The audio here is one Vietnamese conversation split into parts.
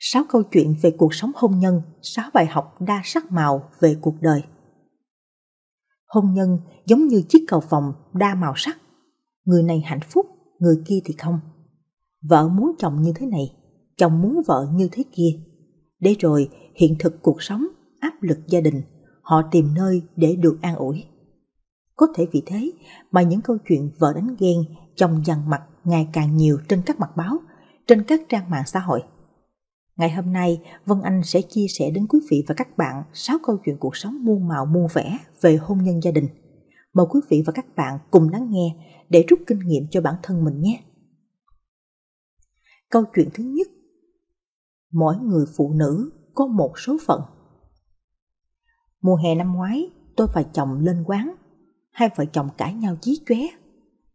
6 câu chuyện về cuộc sống hôn nhân, 6 bài học đa sắc màu về cuộc đời. Hôn nhân giống như chiếc cầu vòng đa màu sắc. Người này hạnh phúc, người kia thì không. Vợ muốn chồng như thế này, chồng muốn vợ như thế kia. Để rồi hiện thực cuộc sống, áp lực gia đình, họ tìm nơi để được an ủi. Có thể vì thế mà những câu chuyện vợ đánh ghen, chồng dằn mặt ngày càng nhiều trên các mặt báo, trên các trang mạng xã hội – Ngày hôm nay, Vân Anh sẽ chia sẻ đến quý vị và các bạn 6 câu chuyện cuộc sống muôn màu muôn vẻ về hôn nhân gia đình. Mời quý vị và các bạn cùng lắng nghe để rút kinh nghiệm cho bản thân mình nhé. Câu chuyện thứ nhất Mỗi người phụ nữ có một số phận Mùa hè năm ngoái, tôi và chồng lên quán. Hai vợ chồng cãi nhau chí chóe,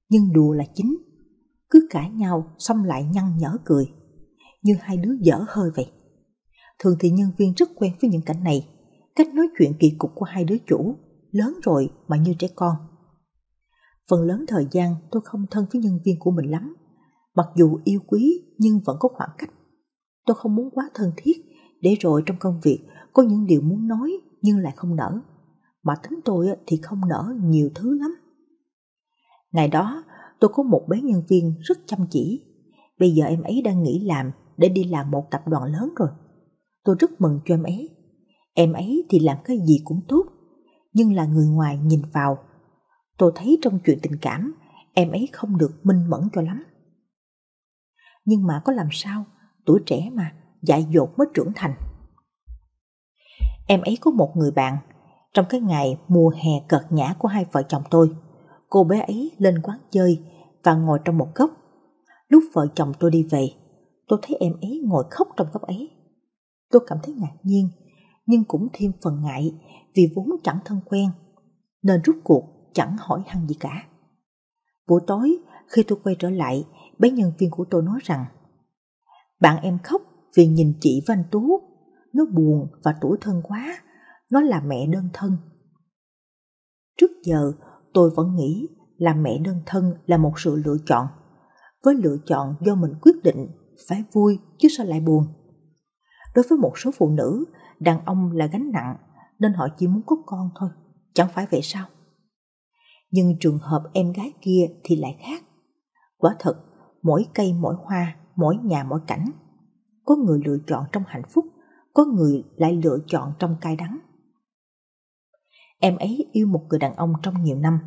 nhưng đùa là chính. Cứ cãi nhau xong lại nhăn nhở cười như hai đứa dở hơi vậy. Thường thì nhân viên rất quen với những cảnh này, cách nói chuyện kỳ cục của hai đứa chủ, lớn rồi mà như trẻ con. Phần lớn thời gian tôi không thân với nhân viên của mình lắm, mặc dù yêu quý nhưng vẫn có khoảng cách. Tôi không muốn quá thân thiết, để rồi trong công việc có những điều muốn nói nhưng lại không nở. Mà tính tôi thì không nở nhiều thứ lắm. Ngày đó, tôi có một bé nhân viên rất chăm chỉ. Bây giờ em ấy đang nghỉ làm để đi làm một tập đoàn lớn rồi. Tôi rất mừng cho em ấy. Em ấy thì làm cái gì cũng tốt, nhưng là người ngoài nhìn vào. Tôi thấy trong chuyện tình cảm, em ấy không được minh mẫn cho lắm. Nhưng mà có làm sao, tuổi trẻ mà, dại dột mới trưởng thành. Em ấy có một người bạn, trong cái ngày mùa hè cợt nhã của hai vợ chồng tôi, cô bé ấy lên quán chơi và ngồi trong một góc. Lúc vợ chồng tôi đi về, tôi thấy em ấy ngồi khóc trong góc ấy. Tôi cảm thấy ngạc nhiên, nhưng cũng thêm phần ngại vì vốn chẳng thân quen, nên rút cuộc chẳng hỏi han gì cả. Buổi tối, khi tôi quay trở lại, bé nhân viên của tôi nói rằng Bạn em khóc vì nhìn chị Văn Tú, nó buồn và tủi thân quá, nó là mẹ đơn thân. Trước giờ, tôi vẫn nghĩ là mẹ đơn thân là một sự lựa chọn, với lựa chọn do mình quyết định phải vui chứ sao lại buồn. Đối với một số phụ nữ, đàn ông là gánh nặng nên họ chỉ muốn có con thôi, chẳng phải vậy sao? Nhưng trường hợp em gái kia thì lại khác. Quả thật, mỗi cây mỗi hoa, mỗi nhà mỗi cảnh. Có người lựa chọn trong hạnh phúc, có người lại lựa chọn trong cay đắng. Em ấy yêu một người đàn ông trong nhiều năm,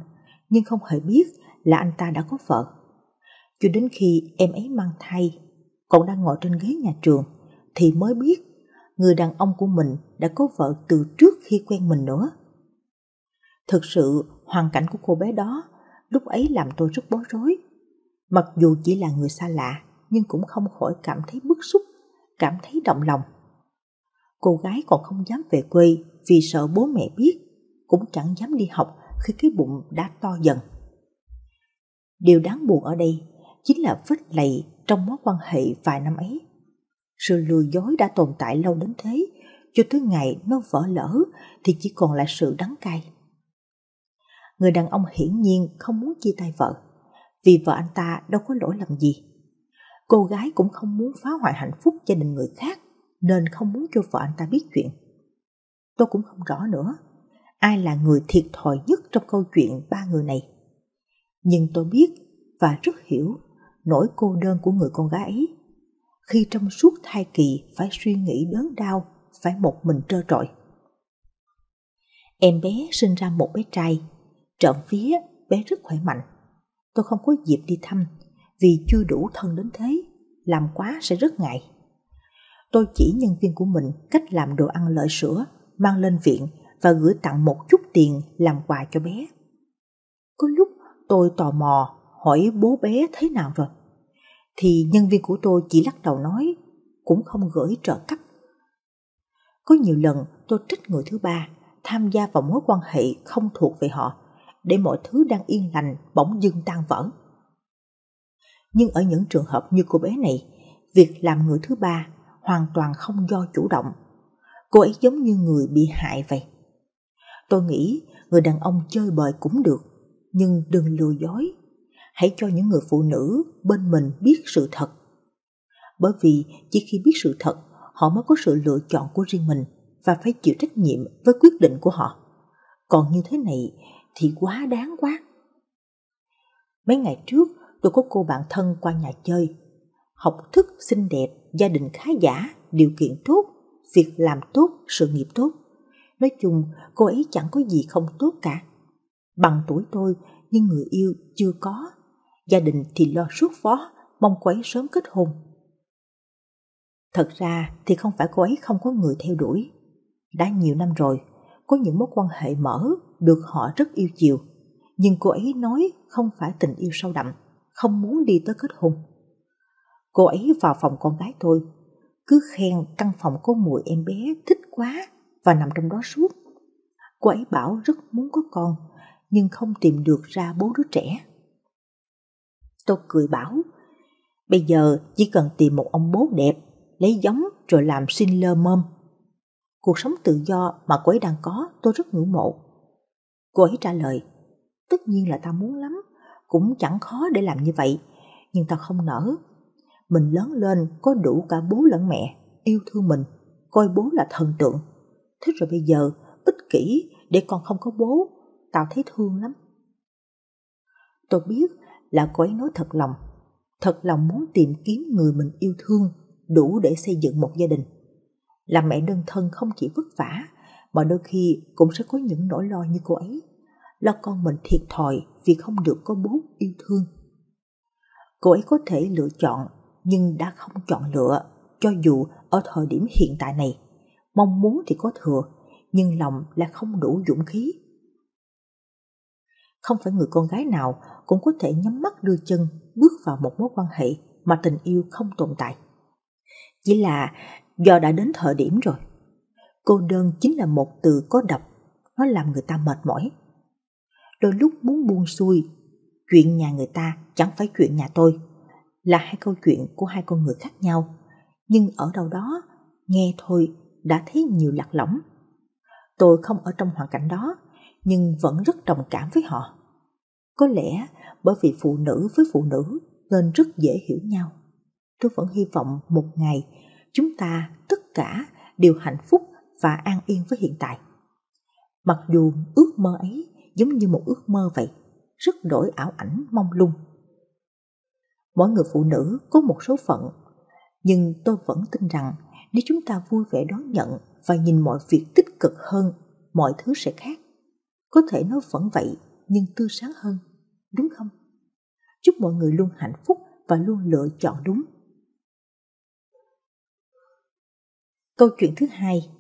nhưng không hề biết là anh ta đã có vợ. Cho đến khi em ấy mang thai còn đang ngồi trên ghế nhà trường thì mới biết người đàn ông của mình đã có vợ từ trước khi quen mình nữa. Thực sự, hoàn cảnh của cô bé đó lúc ấy làm tôi rất bối rối. Mặc dù chỉ là người xa lạ, nhưng cũng không khỏi cảm thấy bức xúc, cảm thấy động lòng. Cô gái còn không dám về quê vì sợ bố mẹ biết, cũng chẳng dám đi học khi cái bụng đã to dần. Điều đáng buồn ở đây chính là vết lầy trong mối quan hệ vài năm ấy. Sự lừa dối đã tồn tại lâu đến thế, cho tới ngày nó vỡ lỡ thì chỉ còn lại sự đắng cay. Người đàn ông hiển nhiên không muốn chia tay vợ, vì vợ anh ta đâu có lỗi làm gì. Cô gái cũng không muốn phá hoại hạnh phúc gia đình người khác, nên không muốn cho vợ anh ta biết chuyện. Tôi cũng không rõ nữa, ai là người thiệt thòi nhất trong câu chuyện ba người này. Nhưng tôi biết và rất hiểu nỗi cô đơn của người con gái ấy khi trong suốt thai kỳ phải suy nghĩ đớn đau phải một mình trơ trọi em bé sinh ra một bé trai trộm phía bé rất khỏe mạnh tôi không có dịp đi thăm vì chưa đủ thân đến thế làm quá sẽ rất ngại tôi chỉ nhân viên của mình cách làm đồ ăn lợi sữa mang lên viện và gửi tặng một chút tiền làm quà cho bé có lúc tôi tò mò hỏi bố bé thế nào rồi thì nhân viên của tôi chỉ lắc đầu nói, cũng không gửi trợ cấp. Có nhiều lần tôi trích người thứ ba tham gia vào mối quan hệ không thuộc về họ để mọi thứ đang yên lành bỗng dưng tan vỡ. Nhưng ở những trường hợp như cô bé này, việc làm người thứ ba hoàn toàn không do chủ động. Cô ấy giống như người bị hại vậy. Tôi nghĩ người đàn ông chơi bời cũng được, nhưng đừng lừa dối hãy cho những người phụ nữ bên mình biết sự thật. Bởi vì chỉ khi biết sự thật, họ mới có sự lựa chọn của riêng mình và phải chịu trách nhiệm với quyết định của họ. Còn như thế này thì quá đáng quá. Mấy ngày trước, tôi có cô bạn thân qua nhà chơi. Học thức xinh đẹp, gia đình khá giả, điều kiện tốt, việc làm tốt, sự nghiệp tốt. Nói chung, cô ấy chẳng có gì không tốt cả. Bằng tuổi tôi, nhưng người yêu chưa có gia đình thì lo suốt phó, mong cô ấy sớm kết hôn. Thật ra thì không phải cô ấy không có người theo đuổi. Đã nhiều năm rồi, có những mối quan hệ mở được họ rất yêu chiều. Nhưng cô ấy nói không phải tình yêu sâu đậm, không muốn đi tới kết hôn. Cô ấy vào phòng con gái tôi, cứ khen căn phòng có mùi em bé thích quá và nằm trong đó suốt. Cô ấy bảo rất muốn có con, nhưng không tìm được ra bố đứa trẻ. Tôi cười bảo, bây giờ chỉ cần tìm một ông bố đẹp, lấy giống rồi làm sinh lơ mơm. Cuộc sống tự do mà cô ấy đang có tôi rất ngưỡng mộ. Cô ấy trả lời, tất nhiên là tao muốn lắm, cũng chẳng khó để làm như vậy, nhưng tao không nỡ. Mình lớn lên có đủ cả bố lẫn mẹ, yêu thương mình, coi bố là thần tượng. Thế rồi bây giờ, ích kỷ để con không có bố, tao thấy thương lắm. Tôi biết là cô ấy nói thật lòng. Thật lòng muốn tìm kiếm người mình yêu thương đủ để xây dựng một gia đình. Làm mẹ đơn thân không chỉ vất vả, mà đôi khi cũng sẽ có những nỗi lo như cô ấy. Lo con mình thiệt thòi vì không được có bố yêu thương. Cô ấy có thể lựa chọn nhưng đã không chọn lựa cho dù ở thời điểm hiện tại này. Mong muốn thì có thừa, nhưng lòng là không đủ dũng khí không phải người con gái nào cũng có thể nhắm mắt đưa chân bước vào một mối quan hệ mà tình yêu không tồn tại. Chỉ là do đã đến thời điểm rồi. Cô đơn chính là một từ có độc, nó làm người ta mệt mỏi. Đôi lúc muốn buông xuôi, chuyện nhà người ta chẳng phải chuyện nhà tôi, là hai câu chuyện của hai con người khác nhau. Nhưng ở đâu đó, nghe thôi đã thấy nhiều lạc lõng. Tôi không ở trong hoàn cảnh đó, nhưng vẫn rất đồng cảm với họ. Có lẽ bởi vì phụ nữ với phụ nữ nên rất dễ hiểu nhau. Tôi vẫn hy vọng một ngày chúng ta tất cả đều hạnh phúc và an yên với hiện tại. Mặc dù ước mơ ấy giống như một ước mơ vậy, rất đổi ảo ảnh mong lung. Mỗi người phụ nữ có một số phận, nhưng tôi vẫn tin rằng nếu chúng ta vui vẻ đón nhận và nhìn mọi việc tích cực hơn, mọi thứ sẽ khác. Có thể nó vẫn vậy, nhưng tươi sáng hơn, đúng không? Chúc mọi người luôn hạnh phúc và luôn lựa chọn đúng. Câu chuyện thứ hai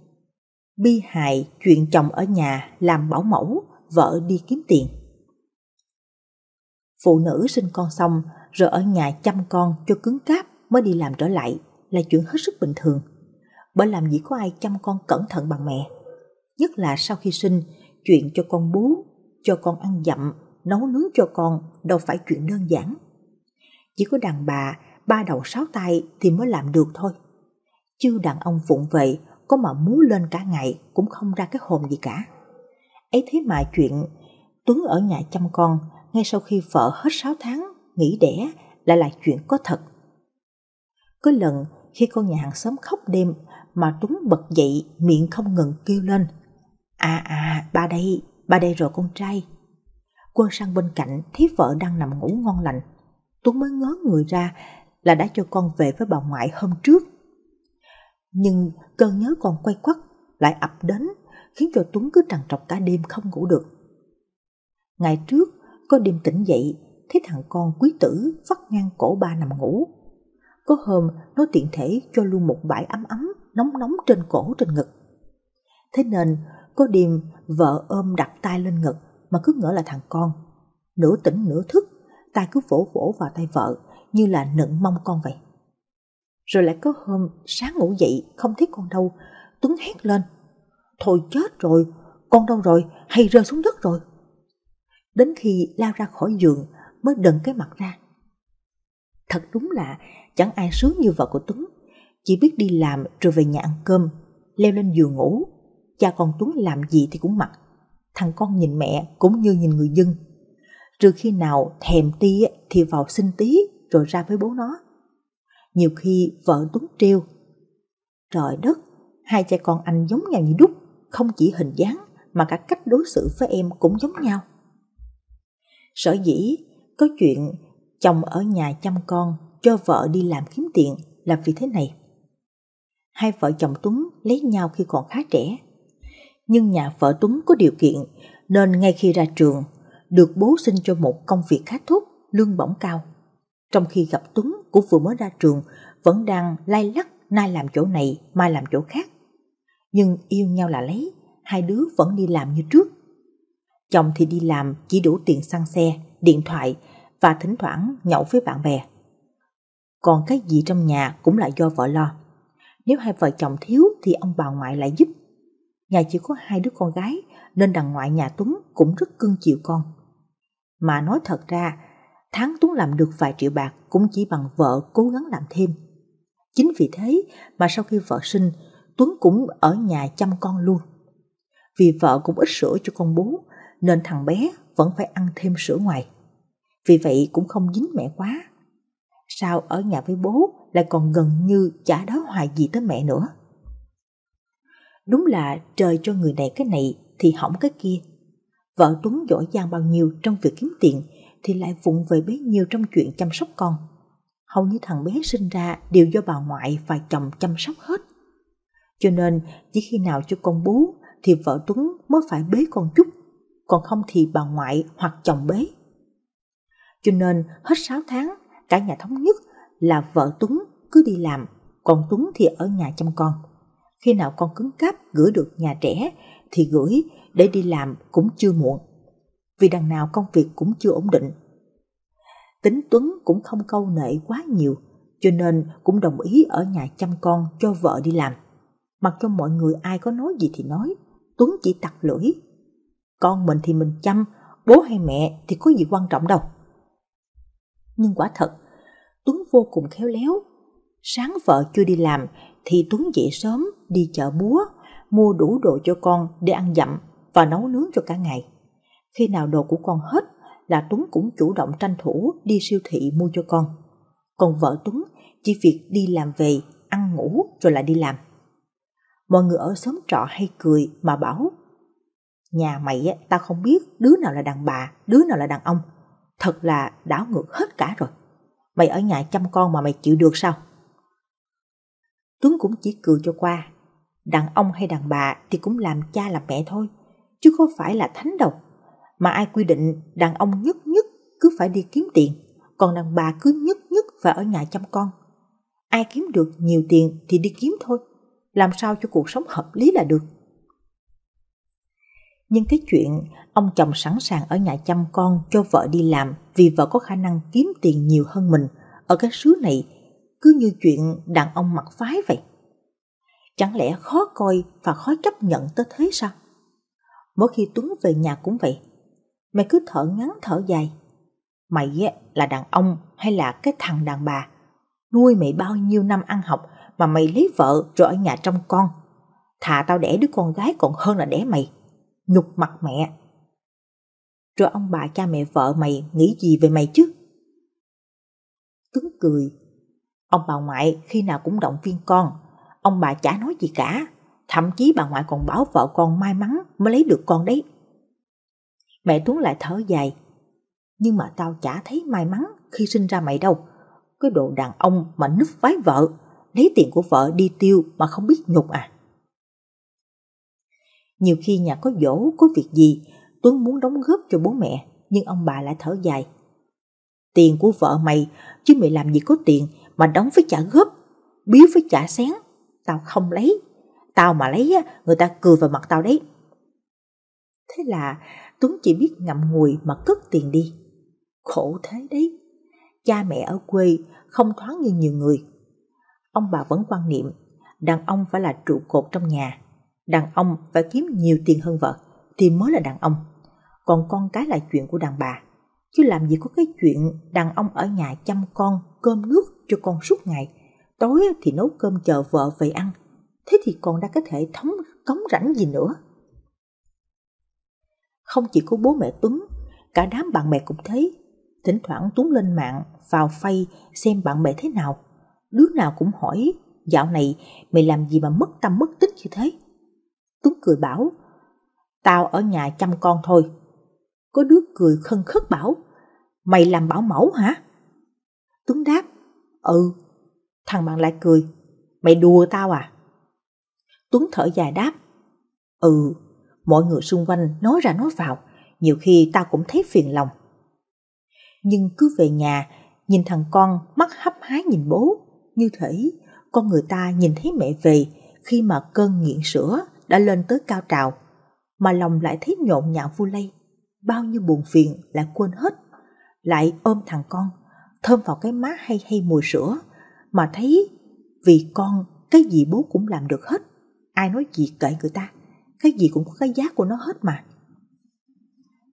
Bi hại chuyện chồng ở nhà làm bảo mẫu, vợ đi kiếm tiền. Phụ nữ sinh con xong rồi ở nhà chăm con cho cứng cáp mới đi làm trở lại là chuyện hết sức bình thường. Bởi làm gì có ai chăm con cẩn thận bằng mẹ. Nhất là sau khi sinh, chuyện cho con bú, cho con ăn dặm, nấu nướng cho con đâu phải chuyện đơn giản. Chỉ có đàn bà ba đầu sáu tay thì mới làm được thôi. Chứ đàn ông vụng vậy có mà muốn lên cả ngày cũng không ra cái hồn gì cả. Ấy thế mà chuyện Tuấn ở nhà chăm con ngay sau khi vợ hết sáu tháng nghỉ đẻ lại là chuyện có thật. Có lần khi con nhà hàng xóm khóc đêm mà Tuấn bật dậy miệng không ngừng kêu lên À à ba đây bà đây rồi con trai. Quân sang bên cạnh, thấy vợ đang nằm ngủ ngon lành. Tuấn mới ngớ người ra là đã cho con về với bà ngoại hôm trước. Nhưng cơn nhớ còn quay quắt, lại ập đến, khiến cho Tuấn cứ trằn trọc cả đêm không ngủ được. Ngày trước, có đêm tỉnh dậy, thấy thằng con quý tử vắt ngang cổ ba nằm ngủ. Có hôm, nó tiện thể cho luôn một bãi ấm ấm, nóng nóng trên cổ trên ngực. Thế nên, có đêm vợ ôm đặt tay lên ngực mà cứ ngỡ là thằng con. Nửa tỉnh nửa thức, tay cứ vỗ vỗ vào tay vợ như là nựng mong con vậy. Rồi lại có hôm sáng ngủ dậy không thấy con đâu, Tuấn hét lên. Thôi chết rồi, con đâu rồi, hay rơi xuống đất rồi. Đến khi lao ra khỏi giường mới đần cái mặt ra. Thật đúng là chẳng ai sướng như vợ của Tuấn, chỉ biết đi làm rồi về nhà ăn cơm, leo lên giường ngủ cha con Tuấn làm gì thì cũng mặc. Thằng con nhìn mẹ cũng như nhìn người dân. Trừ khi nào thèm ti thì vào xin tí rồi ra với bố nó. Nhiều khi vợ Tuấn trêu. Trời đất, hai cha con anh giống nhau như đúc, không chỉ hình dáng mà cả cách đối xử với em cũng giống nhau. Sở dĩ có chuyện chồng ở nhà chăm con cho vợ đi làm kiếm tiền là vì thế này. Hai vợ chồng Tuấn lấy nhau khi còn khá trẻ nhưng nhà vợ Tuấn có điều kiện nên ngay khi ra trường được bố xin cho một công việc khá tốt, lương bổng cao. Trong khi gặp Tuấn cũng vừa mới ra trường, vẫn đang lai lắc nay làm chỗ này, mai làm chỗ khác. Nhưng yêu nhau là lấy, hai đứa vẫn đi làm như trước. Chồng thì đi làm chỉ đủ tiền xăng xe, điện thoại và thỉnh thoảng nhậu với bạn bè. Còn cái gì trong nhà cũng là do vợ lo. Nếu hai vợ chồng thiếu thì ông bà ngoại lại giúp Nhà chỉ có hai đứa con gái nên đằng ngoại nhà Tuấn cũng rất cưng chịu con. Mà nói thật ra, tháng Tuấn làm được vài triệu bạc cũng chỉ bằng vợ cố gắng làm thêm. Chính vì thế mà sau khi vợ sinh, Tuấn cũng ở nhà chăm con luôn. Vì vợ cũng ít sữa cho con bú, nên thằng bé vẫn phải ăn thêm sữa ngoài. Vì vậy cũng không dính mẹ quá. Sao ở nhà với bố lại còn gần như chả đói hoài gì tới mẹ nữa. Đúng là trời cho người này cái này thì hỏng cái kia. Vợ Tuấn giỏi giang bao nhiêu trong việc kiếm tiền thì lại vụng về bấy nhiêu trong chuyện chăm sóc con. Hầu như thằng bé sinh ra đều do bà ngoại và chồng chăm sóc hết. Cho nên chỉ khi nào cho con bú thì vợ Tuấn mới phải bế con chút, còn không thì bà ngoại hoặc chồng bế. Cho nên hết 6 tháng, cả nhà thống nhất là vợ Tuấn cứ đi làm, còn Tuấn thì ở nhà chăm con khi nào con cứng cáp gửi được nhà trẻ thì gửi để đi làm cũng chưa muộn, vì đằng nào công việc cũng chưa ổn định. Tính Tuấn cũng không câu nệ quá nhiều, cho nên cũng đồng ý ở nhà chăm con cho vợ đi làm. Mặc cho mọi người ai có nói gì thì nói, Tuấn chỉ tặc lưỡi. Con mình thì mình chăm, bố hay mẹ thì có gì quan trọng đâu. Nhưng quả thật, Tuấn vô cùng khéo léo. Sáng vợ chưa đi làm thì Tuấn dậy sớm đi chợ búa, mua đủ đồ cho con để ăn dặm và nấu nướng cho cả ngày. Khi nào đồ của con hết là Tuấn cũng chủ động tranh thủ đi siêu thị mua cho con. Còn vợ Tuấn chỉ việc đi làm về, ăn ngủ rồi lại đi làm. Mọi người ở xóm trọ hay cười mà bảo Nhà mày á, tao không biết đứa nào là đàn bà, đứa nào là đàn ông. Thật là đảo ngược hết cả rồi. Mày ở nhà chăm con mà mày chịu được sao? Tuấn cũng chỉ cười cho qua. Đàn ông hay đàn bà thì cũng làm cha làm mẹ thôi, chứ không phải là thánh độc. Mà ai quy định đàn ông nhất nhất cứ phải đi kiếm tiền, còn đàn bà cứ nhất nhất phải ở nhà chăm con. Ai kiếm được nhiều tiền thì đi kiếm thôi, làm sao cho cuộc sống hợp lý là được. Nhưng cái chuyện ông chồng sẵn sàng ở nhà chăm con cho vợ đi làm vì vợ có khả năng kiếm tiền nhiều hơn mình ở cái xứ này cứ như chuyện đàn ông mặc phái vậy. Chẳng lẽ khó coi và khó chấp nhận tới thế sao? Mỗi khi Tuấn về nhà cũng vậy. Mày cứ thở ngắn thở dài. Mày là đàn ông hay là cái thằng đàn bà? Nuôi mày bao nhiêu năm ăn học mà mày lấy vợ rồi ở nhà trong con. Thà tao đẻ đứa con gái còn hơn là đẻ mày. Nhục mặt mẹ. Rồi ông bà cha mẹ vợ mày nghĩ gì về mày chứ? Tuấn cười Ông bà ngoại khi nào cũng động viên con, ông bà chả nói gì cả, thậm chí bà ngoại còn bảo vợ con may mắn mới lấy được con đấy. Mẹ Tuấn lại thở dài, nhưng mà tao chả thấy may mắn khi sinh ra mày đâu. Cái đồ đàn ông mà núp vái vợ, lấy tiền của vợ đi tiêu mà không biết nhục à. Nhiều khi nhà có dỗ, có việc gì, Tuấn muốn đóng góp cho bố mẹ, nhưng ông bà lại thở dài. Tiền của vợ mày, chứ mày làm gì có tiền mà đóng với trả góp, biếu với trả xén, tao không lấy. Tao mà lấy á, người ta cười vào mặt tao đấy. Thế là Tuấn chỉ biết ngậm ngùi mà cất tiền đi. Khổ thế đấy. Cha mẹ ở quê không thoáng như nhiều người. Ông bà vẫn quan niệm đàn ông phải là trụ cột trong nhà. Đàn ông phải kiếm nhiều tiền hơn vợ thì mới là đàn ông. Còn con cái là chuyện của đàn bà. Chứ làm gì có cái chuyện đàn ông ở nhà chăm con, cơm nước cho con suốt ngày, tối thì nấu cơm chờ vợ về ăn, thế thì con đã có thể thống cống rảnh gì nữa. Không chỉ có bố mẹ Tuấn, cả đám bạn bè cũng thấy Thỉnh thoảng Tuấn lên mạng, vào phay xem bạn bè thế nào. Đứa nào cũng hỏi, dạo này mày làm gì mà mất tâm mất tích như thế? Tuấn cười bảo, tao ở nhà chăm con thôi. Có đứa cười khân khất bảo, mày làm bảo mẫu hả? Tuấn đáp, Ừ. Thằng bạn lại cười. Mày đùa tao à? Tuấn thở dài đáp. Ừ. Mọi người xung quanh nói ra nói vào. Nhiều khi tao cũng thấy phiền lòng. Nhưng cứ về nhà, nhìn thằng con mắt hấp hái nhìn bố. Như thể con người ta nhìn thấy mẹ về khi mà cơn nghiện sữa đã lên tới cao trào. Mà lòng lại thấy nhộn nhạo vui lây. Bao nhiêu buồn phiền lại quên hết. Lại ôm thằng con thơm vào cái má hay hay mùi sữa mà thấy vì con cái gì bố cũng làm được hết ai nói gì kệ người ta cái gì cũng có cái giá của nó hết mà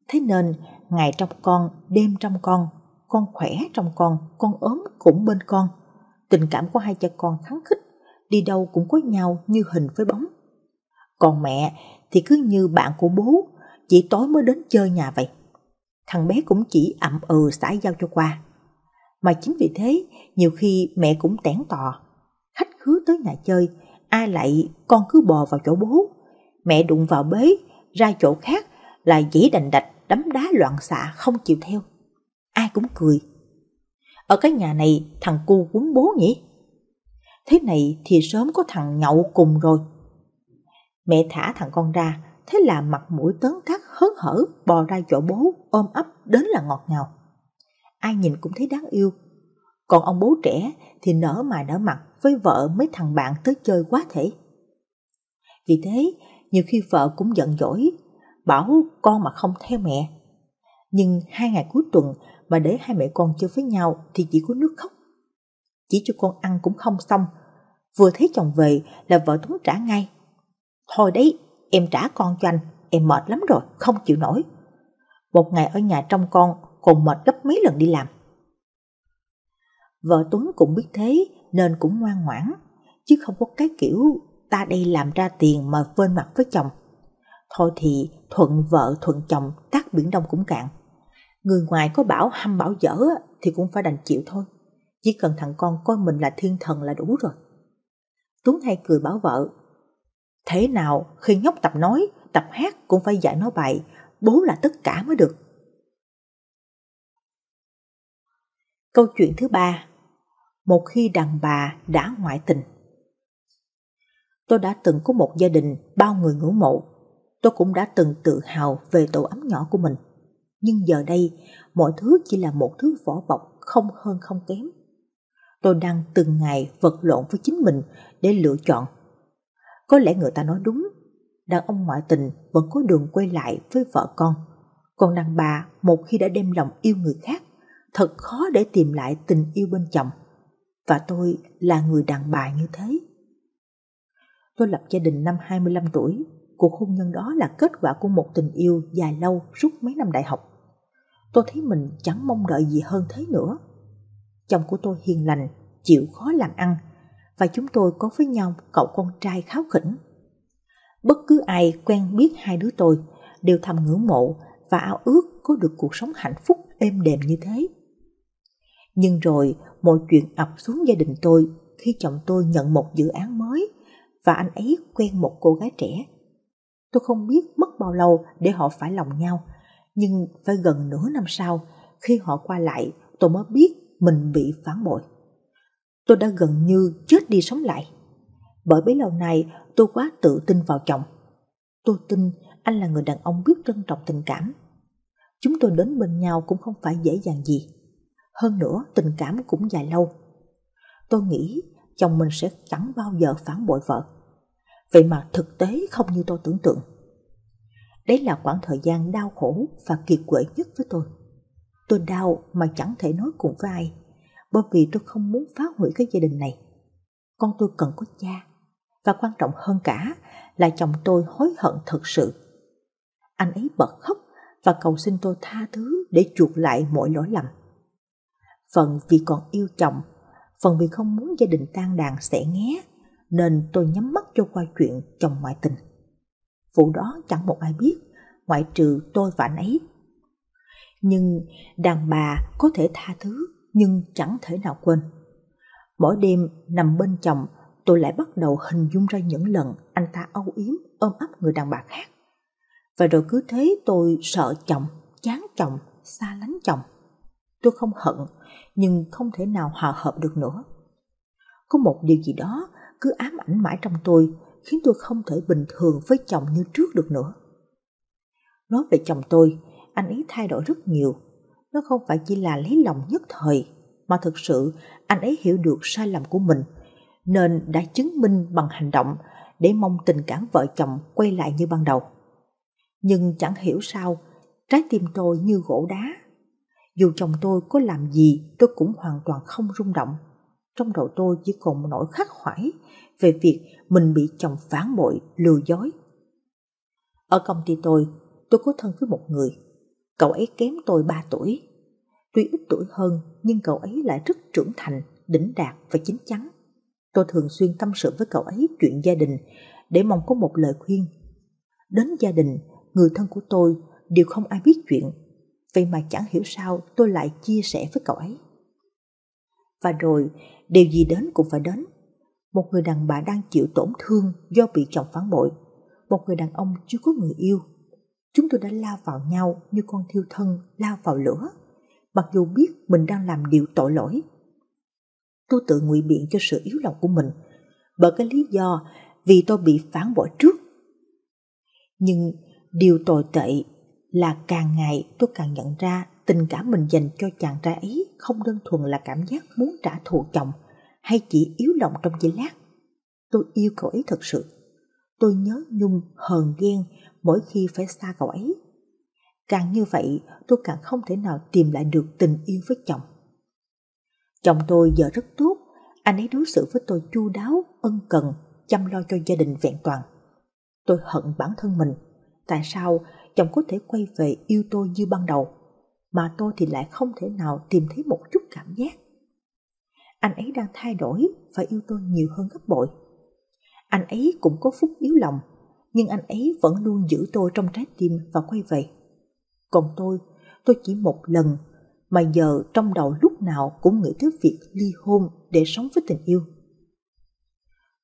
thế nên ngày trong con đêm trong con con khỏe trong con con ốm cũng bên con tình cảm của hai cha con thắng khích đi đâu cũng có nhau như hình với bóng còn mẹ thì cứ như bạn của bố chỉ tối mới đến chơi nhà vậy thằng bé cũng chỉ ậm ừ xả giao cho qua mà chính vì thế nhiều khi mẹ cũng tẻn tò. Khách khứa tới nhà chơi, ai lại con cứ bò vào chỗ bố. Mẹ đụng vào bế, ra chỗ khác là dĩ đành đạch đấm đá loạn xạ không chịu theo. Ai cũng cười. Ở cái nhà này thằng cu quấn bố nhỉ? Thế này thì sớm có thằng nhậu cùng rồi. Mẹ thả thằng con ra, thế là mặt mũi tớn thắt hớn hở bò ra chỗ bố ôm ấp đến là ngọt ngào ai nhìn cũng thấy đáng yêu. Còn ông bố trẻ thì nở mày nở mặt với vợ mấy thằng bạn tới chơi quá thể. Vì thế, nhiều khi vợ cũng giận dỗi, bảo con mà không theo mẹ. Nhưng hai ngày cuối tuần mà để hai mẹ con chơi với nhau thì chỉ có nước khóc. Chỉ cho con ăn cũng không xong, vừa thấy chồng về là vợ túng trả ngay. Thôi đấy, em trả con cho anh, em mệt lắm rồi, không chịu nổi. Một ngày ở nhà trong con còn mệt gấp mấy lần đi làm. Vợ Tuấn cũng biết thế nên cũng ngoan ngoãn, chứ không có cái kiểu ta đây làm ra tiền mà vên mặt với chồng. Thôi thì thuận vợ thuận chồng tắt biển đông cũng cạn. Người ngoài có bảo hăm bảo dở thì cũng phải đành chịu thôi. Chỉ cần thằng con coi mình là thiên thần là đủ rồi. Tuấn hay cười bảo vợ. Thế nào khi nhóc tập nói, tập hát cũng phải dạy nó bài bố là tất cả mới được. Câu chuyện thứ ba Một khi đàn bà đã ngoại tình Tôi đã từng có một gia đình bao người ngưỡng mộ. Tôi cũng đã từng tự hào về tổ ấm nhỏ của mình. Nhưng giờ đây, mọi thứ chỉ là một thứ vỏ bọc không hơn không kém. Tôi đang từng ngày vật lộn với chính mình để lựa chọn. Có lẽ người ta nói đúng, đàn ông ngoại tình vẫn có đường quay lại với vợ con. Còn đàn bà một khi đã đem lòng yêu người khác thật khó để tìm lại tình yêu bên chồng. Và tôi là người đàn bà như thế. Tôi lập gia đình năm 25 tuổi, cuộc hôn nhân đó là kết quả của một tình yêu dài lâu suốt mấy năm đại học. Tôi thấy mình chẳng mong đợi gì hơn thế nữa. Chồng của tôi hiền lành, chịu khó làm ăn, và chúng tôi có với nhau cậu con trai kháo khỉnh. Bất cứ ai quen biết hai đứa tôi đều thầm ngưỡng mộ và ao ước có được cuộc sống hạnh phúc êm đềm như thế. Nhưng rồi mọi chuyện ập xuống gia đình tôi khi chồng tôi nhận một dự án mới và anh ấy quen một cô gái trẻ. Tôi không biết mất bao lâu để họ phải lòng nhau, nhưng phải gần nửa năm sau, khi họ qua lại, tôi mới biết mình bị phản bội. Tôi đã gần như chết đi sống lại. Bởi bấy lâu nay tôi quá tự tin vào chồng. Tôi tin anh là người đàn ông biết trân trọng tình cảm. Chúng tôi đến bên nhau cũng không phải dễ dàng gì hơn nữa tình cảm cũng dài lâu. Tôi nghĩ chồng mình sẽ chẳng bao giờ phản bội vợ. Vậy mà thực tế không như tôi tưởng tượng. Đấy là khoảng thời gian đau khổ và kiệt quệ nhất với tôi. Tôi đau mà chẳng thể nói cùng với ai, bởi vì tôi không muốn phá hủy cái gia đình này. Con tôi cần có cha, và quan trọng hơn cả là chồng tôi hối hận thật sự. Anh ấy bật khóc và cầu xin tôi tha thứ để chuộc lại mọi lỗi lầm phần vì còn yêu chồng, phần vì không muốn gia đình tan đàn sẽ nghé, nên tôi nhắm mắt cho qua chuyện chồng ngoại tình. Vụ đó chẳng một ai biết, ngoại trừ tôi và anh ấy. Nhưng đàn bà có thể tha thứ, nhưng chẳng thể nào quên. Mỗi đêm nằm bên chồng, tôi lại bắt đầu hình dung ra những lần anh ta âu yếm ôm ấp người đàn bà khác. Và rồi cứ thế tôi sợ chồng, chán chồng, xa lánh chồng. Tôi không hận, nhưng không thể nào hòa hợp được nữa. Có một điều gì đó cứ ám ảnh mãi trong tôi, khiến tôi không thể bình thường với chồng như trước được nữa. Nói về chồng tôi, anh ấy thay đổi rất nhiều. Nó không phải chỉ là lấy lòng nhất thời, mà thực sự anh ấy hiểu được sai lầm của mình, nên đã chứng minh bằng hành động để mong tình cảm vợ chồng quay lại như ban đầu. Nhưng chẳng hiểu sao, trái tim tôi như gỗ đá dù chồng tôi có làm gì tôi cũng hoàn toàn không rung động. Trong đầu tôi chỉ còn một nỗi khắc khoải về việc mình bị chồng phản bội, lừa dối. Ở công ty tôi, tôi có thân với một người. Cậu ấy kém tôi 3 tuổi. Tuy ít tuổi hơn nhưng cậu ấy lại rất trưởng thành, đỉnh đạt và chín chắn. Tôi thường xuyên tâm sự với cậu ấy chuyện gia đình để mong có một lời khuyên. Đến gia đình, người thân của tôi đều không ai biết chuyện Vậy mà chẳng hiểu sao tôi lại chia sẻ với cậu ấy. Và rồi, điều gì đến cũng phải đến. Một người đàn bà đang chịu tổn thương do bị chồng phản bội. Một người đàn ông chưa có người yêu. Chúng tôi đã lao vào nhau như con thiêu thân lao vào lửa. Mặc dù biết mình đang làm điều tội lỗi. Tôi tự ngụy biện cho sự yếu lòng của mình bởi cái lý do vì tôi bị phản bội trước. Nhưng điều tồi tệ là càng ngày tôi càng nhận ra tình cảm mình dành cho chàng trai ấy không đơn thuần là cảm giác muốn trả thù chồng hay chỉ yếu lòng trong giây lát. Tôi yêu cậu ấy thật sự. Tôi nhớ nhung hờn ghen mỗi khi phải xa cậu ấy. Càng như vậy, tôi càng không thể nào tìm lại được tình yêu với chồng. Chồng tôi giờ rất tốt, anh ấy đối xử với tôi chu đáo, ân cần, chăm lo cho gia đình vẹn toàn. Tôi hận bản thân mình. Tại sao chồng có thể quay về yêu tôi như ban đầu, mà tôi thì lại không thể nào tìm thấy một chút cảm giác. Anh ấy đang thay đổi và yêu tôi nhiều hơn gấp bội. Anh ấy cũng có phút yếu lòng, nhưng anh ấy vẫn luôn giữ tôi trong trái tim và quay về. Còn tôi, tôi chỉ một lần, mà giờ trong đầu lúc nào cũng nghĩ tới việc ly hôn để sống với tình yêu.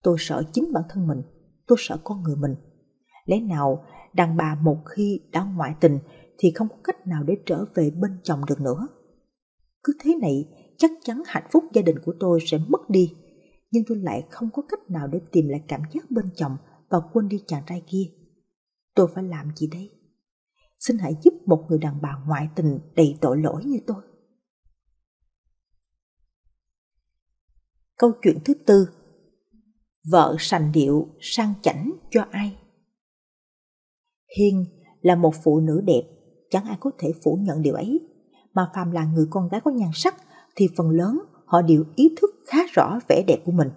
Tôi sợ chính bản thân mình, tôi sợ con người mình. Lẽ nào đàn bà một khi đã ngoại tình thì không có cách nào để trở về bên chồng được nữa. Cứ thế này, chắc chắn hạnh phúc gia đình của tôi sẽ mất đi, nhưng tôi lại không có cách nào để tìm lại cảm giác bên chồng và quên đi chàng trai kia. Tôi phải làm gì đây? Xin hãy giúp một người đàn bà ngoại tình đầy tội lỗi như tôi. Câu chuyện thứ tư Vợ sành điệu sang chảnh cho ai? Hiên là một phụ nữ đẹp, chẳng ai có thể phủ nhận điều ấy. Mà phàm là người con gái có nhan sắc thì phần lớn họ đều ý thức khá rõ vẻ đẹp của mình.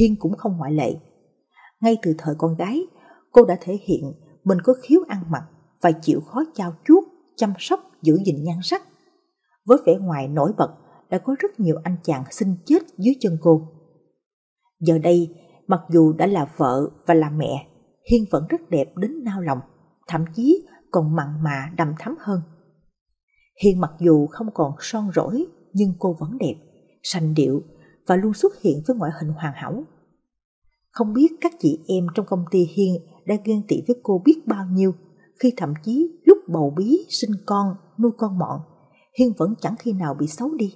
Hiên cũng không ngoại lệ. Ngay từ thời con gái, cô đã thể hiện mình có khiếu ăn mặc và chịu khó chao chuốt, chăm sóc, giữ gìn nhan sắc. Với vẻ ngoài nổi bật đã có rất nhiều anh chàng xin chết dưới chân cô. Giờ đây, mặc dù đã là vợ và là mẹ, Hiên vẫn rất đẹp đến nao lòng, thậm chí còn mặn mà đầm thắm hơn. Hiên mặc dù không còn son rỗi nhưng cô vẫn đẹp, sành điệu và luôn xuất hiện với ngoại hình hoàn hảo. Không biết các chị em trong công ty Hiên đã ghen tị với cô biết bao nhiêu khi thậm chí lúc bầu bí sinh con, nuôi con mọn, Hiên vẫn chẳng khi nào bị xấu đi.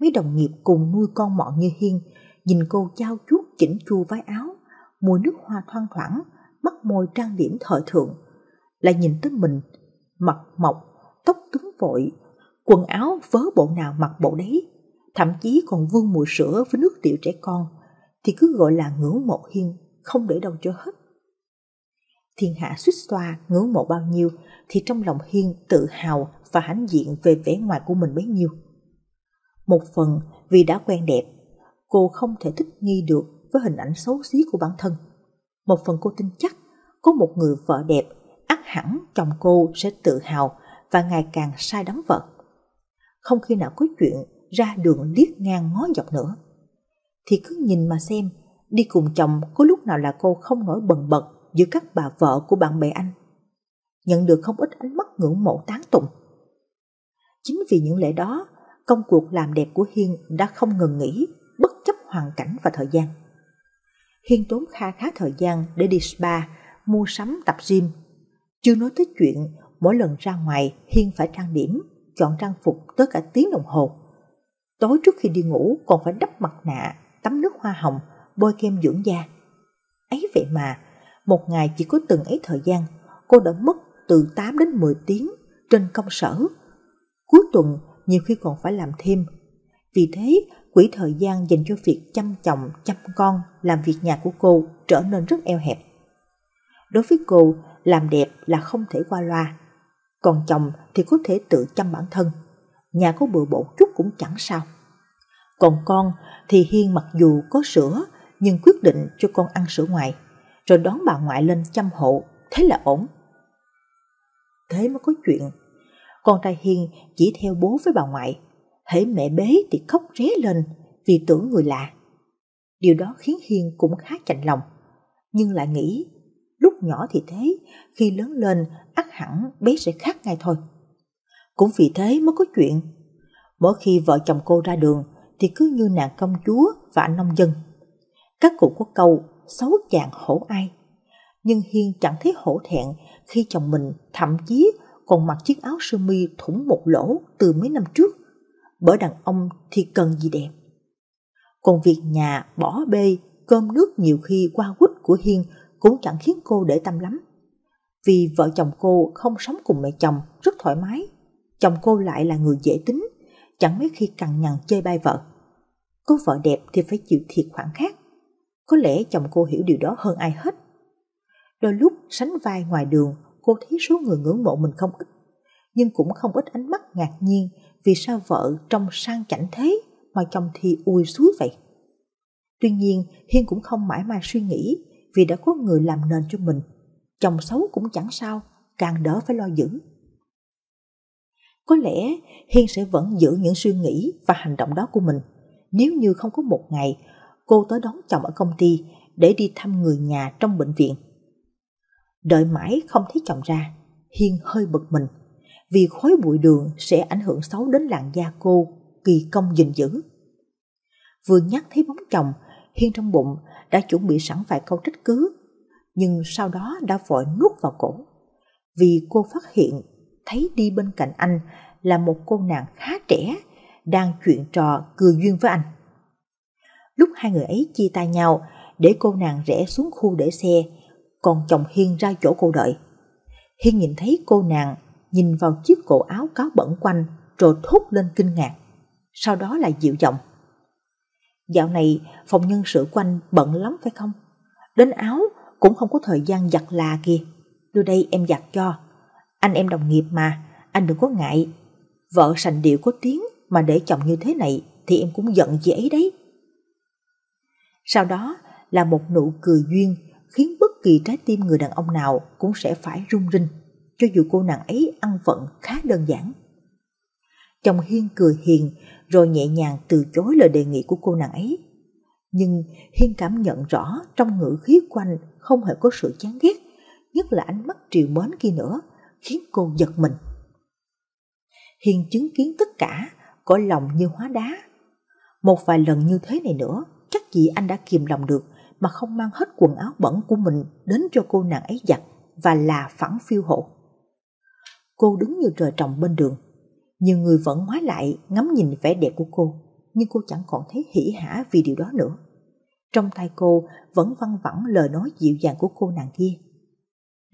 Mấy đồng nghiệp cùng nuôi con mọn như Hiên nhìn cô trao chuốt chỉnh chu vái áo mùi nước hoa thoang thoảng, mắt môi trang điểm thời thượng. Lại nhìn tới mình, mặt mọc, tóc cứng vội, quần áo vớ bộ nào mặc bộ đấy, thậm chí còn vương mùi sữa với nước tiểu trẻ con, thì cứ gọi là ngưỡng mộ hiên, không để đâu cho hết. Thiên hạ suýt xoa ngưỡng mộ bao nhiêu thì trong lòng Hiên tự hào và hãnh diện về vẻ ngoài của mình bấy nhiêu. Một phần vì đã quen đẹp, cô không thể thích nghi được với hình ảnh xấu xí của bản thân. Một phần cô tin chắc có một người vợ đẹp, ắt hẳn chồng cô sẽ tự hào và ngày càng sai đắm vợ. Không khi nào có chuyện ra đường liếc ngang ngó dọc nữa. Thì cứ nhìn mà xem, đi cùng chồng có lúc nào là cô không nổi bần bật giữa các bà vợ của bạn bè anh. Nhận được không ít ánh mắt ngưỡng mộ tán tụng. Chính vì những lẽ đó, công cuộc làm đẹp của Hiên đã không ngừng nghỉ, bất chấp hoàn cảnh và thời gian. Hiên tốn kha khá thời gian để đi spa, mua sắm tập gym. Chưa nói tới chuyện mỗi lần ra ngoài Hiên phải trang điểm, chọn trang phục tới cả tiếng đồng hồ. Tối trước khi đi ngủ còn phải đắp mặt nạ, tắm nước hoa hồng, bôi kem dưỡng da. Ấy vậy mà, một ngày chỉ có từng ấy thời gian, cô đã mất từ 8 đến 10 tiếng trên công sở. Cuối tuần nhiều khi còn phải làm thêm. Vì thế, quỹ thời gian dành cho việc chăm chồng, chăm con, làm việc nhà của cô trở nên rất eo hẹp. Đối với cô, làm đẹp là không thể qua loa, còn chồng thì có thể tự chăm bản thân, nhà có bừa bộn chút cũng chẳng sao. Còn con thì Hiên mặc dù có sữa nhưng quyết định cho con ăn sữa ngoài, rồi đón bà ngoại lên chăm hộ, thế là ổn. Thế mới có chuyện, con trai Hiên chỉ theo bố với bà ngoại hễ mẹ bế thì khóc ré lên vì tưởng người lạ. Điều đó khiến Hiên cũng khá chạnh lòng, nhưng lại nghĩ lúc nhỏ thì thế, khi lớn lên ắt hẳn bé sẽ khác ngay thôi. Cũng vì thế mới có chuyện. Mỗi khi vợ chồng cô ra đường thì cứ như nàng công chúa và nông dân. Các cụ có câu xấu chàng hổ ai. Nhưng Hiên chẳng thấy hổ thẹn khi chồng mình thậm chí còn mặc chiếc áo sơ mi thủng một lỗ từ mấy năm trước bởi đàn ông thì cần gì đẹp. Còn việc nhà bỏ bê, cơm nước nhiều khi qua quýt của Hiên cũng chẳng khiến cô để tâm lắm. Vì vợ chồng cô không sống cùng mẹ chồng rất thoải mái, chồng cô lại là người dễ tính, chẳng mấy khi cằn nhằn chơi bai vợ. Có vợ đẹp thì phải chịu thiệt khoảng khác. Có lẽ chồng cô hiểu điều đó hơn ai hết. Đôi lúc sánh vai ngoài đường, cô thấy số người ngưỡng mộ mình không ít, nhưng cũng không ít ánh mắt ngạc nhiên vì sao vợ trông sang chảnh thế mà chồng thì ui suối vậy? Tuy nhiên, Hiên cũng không mãi mà suy nghĩ vì đã có người làm nền cho mình. Chồng xấu cũng chẳng sao, càng đỡ phải lo giữ. Có lẽ Hiên sẽ vẫn giữ những suy nghĩ và hành động đó của mình nếu như không có một ngày cô tới đón chồng ở công ty để đi thăm người nhà trong bệnh viện. Đợi mãi không thấy chồng ra, Hiên hơi bực mình vì khói bụi đường sẽ ảnh hưởng xấu đến làn da cô kỳ công gìn giữ. Vừa nhắc thấy bóng chồng, Hiên trong bụng đã chuẩn bị sẵn vài câu trách cứ, nhưng sau đó đã vội nuốt vào cổ. Vì cô phát hiện thấy đi bên cạnh anh là một cô nàng khá trẻ đang chuyện trò cười duyên với anh. Lúc hai người ấy chia tay nhau, để cô nàng rẽ xuống khu để xe, còn chồng Hiên ra chỗ cô đợi. Hiên nhìn thấy cô nàng nhìn vào chiếc cổ áo cáo bẩn quanh rồi thốt lên kinh ngạc, sau đó là dịu giọng. Dạo này phòng nhân sự quanh bận lắm phải không? Đến áo cũng không có thời gian giặt là kìa, đưa đây em giặt cho. Anh em đồng nghiệp mà, anh đừng có ngại. Vợ sành điệu có tiếng mà để chồng như thế này thì em cũng giận chị ấy đấy. Sau đó là một nụ cười duyên khiến bất kỳ trái tim người đàn ông nào cũng sẽ phải rung rinh cho dù cô nàng ấy ăn vận khá đơn giản. Chồng Hiên cười hiền rồi nhẹ nhàng từ chối lời đề nghị của cô nàng ấy. Nhưng Hiên cảm nhận rõ trong ngữ khí quanh không hề có sự chán ghét, nhất là ánh mắt triều mến kia nữa, khiến cô giật mình. Hiên chứng kiến tất cả, có lòng như hóa đá. Một vài lần như thế này nữa, chắc gì anh đã kìm lòng được mà không mang hết quần áo bẩn của mình đến cho cô nàng ấy giặt và là phẳng phiêu hộ cô đứng như trời trồng bên đường. Nhiều người vẫn ngoái lại ngắm nhìn vẻ đẹp của cô, nhưng cô chẳng còn thấy hỉ hả vì điều đó nữa. Trong tay cô vẫn văng vẳng lời nói dịu dàng của cô nàng kia.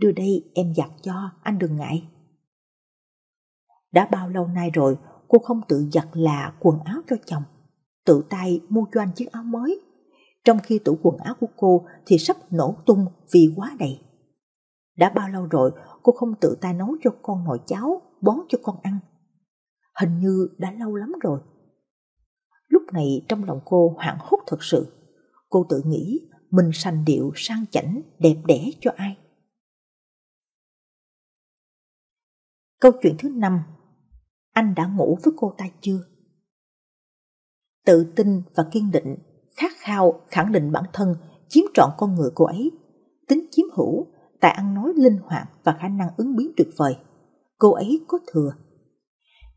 Đưa đây em giặt cho, anh đừng ngại. Đã bao lâu nay rồi cô không tự giặt là quần áo cho chồng, tự tay mua cho anh chiếc áo mới. Trong khi tủ quần áo của cô thì sắp nổ tung vì quá đầy. Đã bao lâu rồi cô không tự tay nấu cho con nồi cháo, bón cho con ăn. Hình như đã lâu lắm rồi. Lúc này trong lòng cô hoảng hốt thật sự. Cô tự nghĩ mình sành điệu sang chảnh đẹp đẽ cho ai. Câu chuyện thứ năm Anh đã ngủ với cô ta chưa? Tự tin và kiên định, khát khao khẳng định bản thân chiếm trọn con người cô ấy. Tính chiếm hữu tài ăn nói linh hoạt và khả năng ứng biến tuyệt vời. Cô ấy có thừa.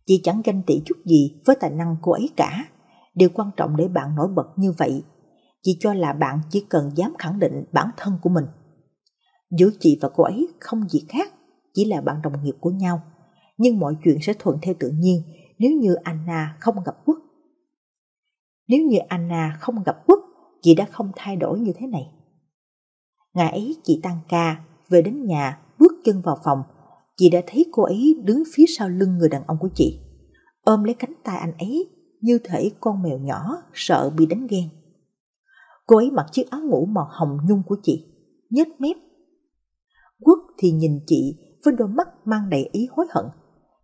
Chị chẳng ganh tị chút gì với tài năng cô ấy cả. Điều quan trọng để bạn nổi bật như vậy, chị cho là bạn chỉ cần dám khẳng định bản thân của mình. Giữa chị và cô ấy không gì khác, chỉ là bạn đồng nghiệp của nhau. Nhưng mọi chuyện sẽ thuận theo tự nhiên nếu như Anna không gặp Quốc. Nếu như Anna không gặp Quốc, chị đã không thay đổi như thế này. Ngày ấy chị tăng ca, về đến nhà, bước chân vào phòng, chị đã thấy cô ấy đứng phía sau lưng người đàn ông của chị, ôm lấy cánh tay anh ấy như thể con mèo nhỏ sợ bị đánh ghen. Cô ấy mặc chiếc áo ngủ màu hồng nhung của chị, nhếch mép. Quốc thì nhìn chị với đôi mắt mang đầy ý hối hận,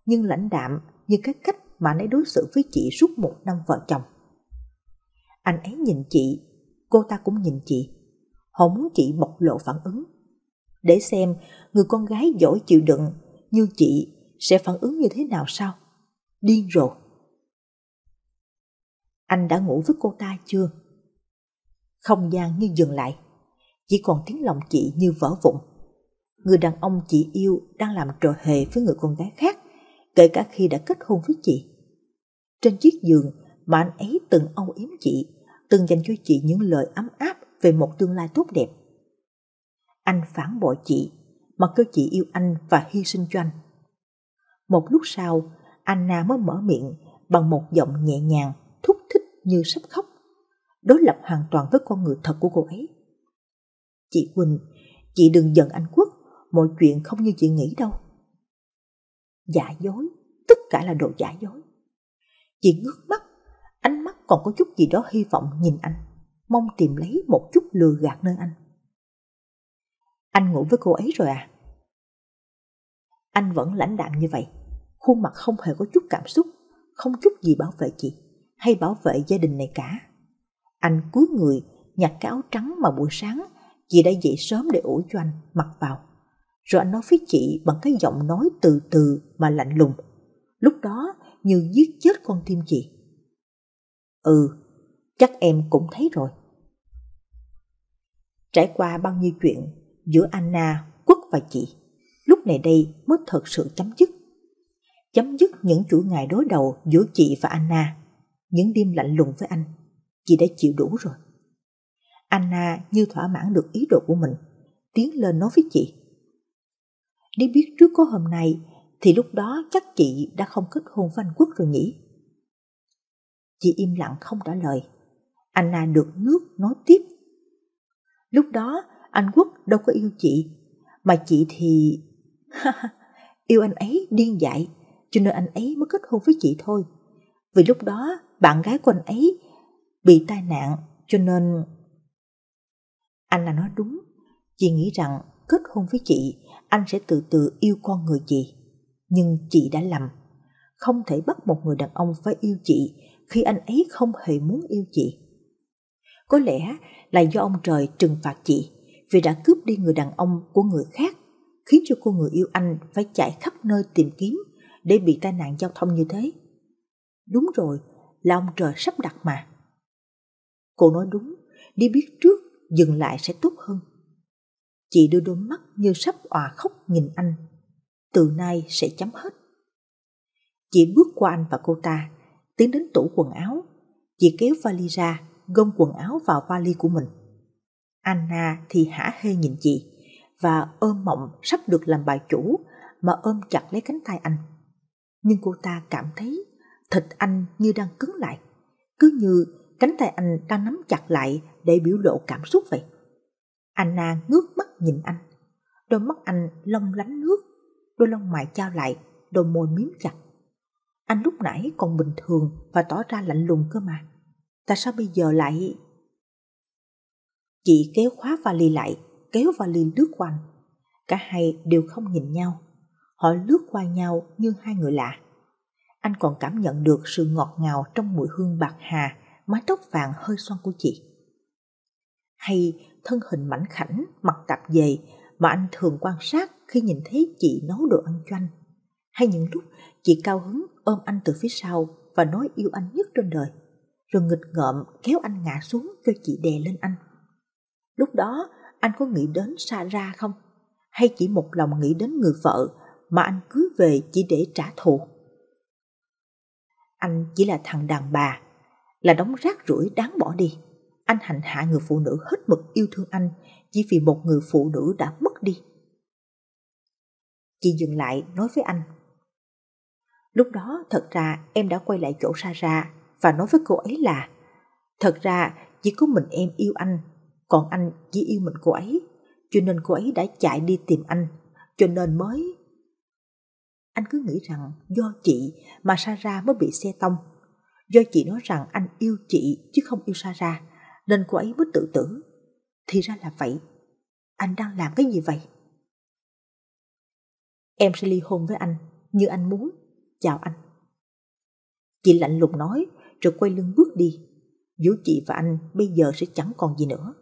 nhưng lãnh đạm như cái cách mà anh ấy đối xử với chị suốt một năm vợ chồng. Anh ấy nhìn chị, cô ta cũng nhìn chị. Họ muốn chị bộc lộ phản ứng để xem người con gái giỏi chịu đựng như chị sẽ phản ứng như thế nào sao? Điên rồi. Anh đã ngủ với cô ta chưa? Không gian như dừng lại, chỉ còn tiếng lòng chị như vỡ vụn. Người đàn ông chị yêu đang làm trò hề với người con gái khác, kể cả khi đã kết hôn với chị. Trên chiếc giường mà anh ấy từng âu yếm chị, từng dành cho chị những lời ấm áp về một tương lai tốt đẹp anh phản bội chị, mà kêu chị yêu anh và hy sinh cho anh. Một lúc sau, Anna mới mở miệng bằng một giọng nhẹ nhàng, thúc thích như sắp khóc, đối lập hoàn toàn với con người thật của cô ấy. Chị Quỳnh, chị đừng giận anh Quốc, mọi chuyện không như chị nghĩ đâu. Giả dối, tất cả là đồ giả dối. Chị ngước mắt, ánh mắt còn có chút gì đó hy vọng nhìn anh, mong tìm lấy một chút lừa gạt nơi anh. Anh ngủ với cô ấy rồi à? Anh vẫn lãnh đạm như vậy, khuôn mặt không hề có chút cảm xúc, không chút gì bảo vệ chị, hay bảo vệ gia đình này cả. Anh cúi người, nhặt cái áo trắng mà buổi sáng chị đã dậy sớm để ủi cho anh mặc vào. Rồi anh nói với chị bằng cái giọng nói từ từ mà lạnh lùng. Lúc đó như giết chết con tim chị. Ừ, chắc em cũng thấy rồi. Trải qua bao nhiêu chuyện giữa Anna, Quốc và chị lúc này đây mới thật sự chấm dứt. Chấm dứt những chuỗi ngày đối đầu giữa chị và Anna, những đêm lạnh lùng với anh, chị đã chịu đủ rồi. Anna như thỏa mãn được ý đồ của mình, tiến lên nói với chị. Nếu biết trước có hôm nay, thì lúc đó chắc chị đã không kết hôn với anh Quốc rồi nhỉ? Chị im lặng không trả lời. Anna được nước nói tiếp. Lúc đó anh Quốc đâu có yêu chị. Mà chị thì... yêu anh ấy điên dại, cho nên anh ấy mới kết hôn với chị thôi. Vì lúc đó bạn gái của anh ấy bị tai nạn cho nên... Anh là nói đúng, chị nghĩ rằng kết hôn với chị, anh sẽ từ từ yêu con người chị. Nhưng chị đã lầm. Không thể bắt một người đàn ông phải yêu chị khi anh ấy không hề muốn yêu chị. Có lẽ là do ông trời trừng phạt chị vì đã cướp đi người đàn ông của người khác, khiến cho cô người yêu anh phải chạy khắp nơi tìm kiếm để bị tai nạn giao thông như thế. Đúng rồi, là ông trời sắp đặt mà. Cô nói đúng, đi biết trước, dừng lại sẽ tốt hơn. Chị đưa đôi mắt như sắp òa khóc nhìn anh. Từ nay sẽ chấm hết. Chị bước qua anh và cô ta, tiến đến tủ quần áo. Chị kéo vali ra, gom quần áo vào vali của mình. Anna thì hả hê nhìn chị và ôm mộng sắp được làm bà chủ mà ôm chặt lấy cánh tay anh. Nhưng cô ta cảm thấy thịt anh như đang cứng lại, cứ như cánh tay anh đang nắm chặt lại để biểu lộ cảm xúc vậy. Anna ngước mắt nhìn anh, đôi mắt anh long lánh nước, đôi lông mày trao lại, đôi môi miếm chặt. Anh lúc nãy còn bình thường và tỏ ra lạnh lùng cơ mà. Tại sao bây giờ lại Chị kéo khóa vali lại, kéo vali lướt quanh. Cả hai đều không nhìn nhau. Họ lướt qua nhau như hai người lạ. Anh còn cảm nhận được sự ngọt ngào trong mùi hương bạc hà, mái tóc vàng hơi xoăn của chị. Hay thân hình mảnh khảnh, mặt tạp dề mà anh thường quan sát khi nhìn thấy chị nấu đồ ăn cho anh. Hay những lúc chị cao hứng ôm anh từ phía sau và nói yêu anh nhất trên đời, rồi nghịch ngợm kéo anh ngã xuống cho chị đè lên anh. Lúc đó, anh có nghĩ đến Sarah không? Hay chỉ một lòng nghĩ đến người vợ mà anh cưới về chỉ để trả thù? Anh chỉ là thằng đàn bà, là đống rác rưởi đáng bỏ đi. Anh hành hạ người phụ nữ hết mực yêu thương anh chỉ vì một người phụ nữ đã mất đi. Chị dừng lại nói với anh. Lúc đó thật ra em đã quay lại chỗ Sarah và nói với cô ấy là Thật ra chỉ có mình em yêu anh còn anh chỉ yêu mình cô ấy, cho nên cô ấy đã chạy đi tìm anh, cho nên mới... Anh cứ nghĩ rằng do chị mà Sarah mới bị xe tông. Do chị nói rằng anh yêu chị chứ không yêu Sarah, nên cô ấy mới tự tử. Thì ra là vậy. Anh đang làm cái gì vậy? Em sẽ ly hôn với anh, như anh muốn. Chào anh. Chị lạnh lùng nói, rồi quay lưng bước đi. Giữa chị và anh bây giờ sẽ chẳng còn gì nữa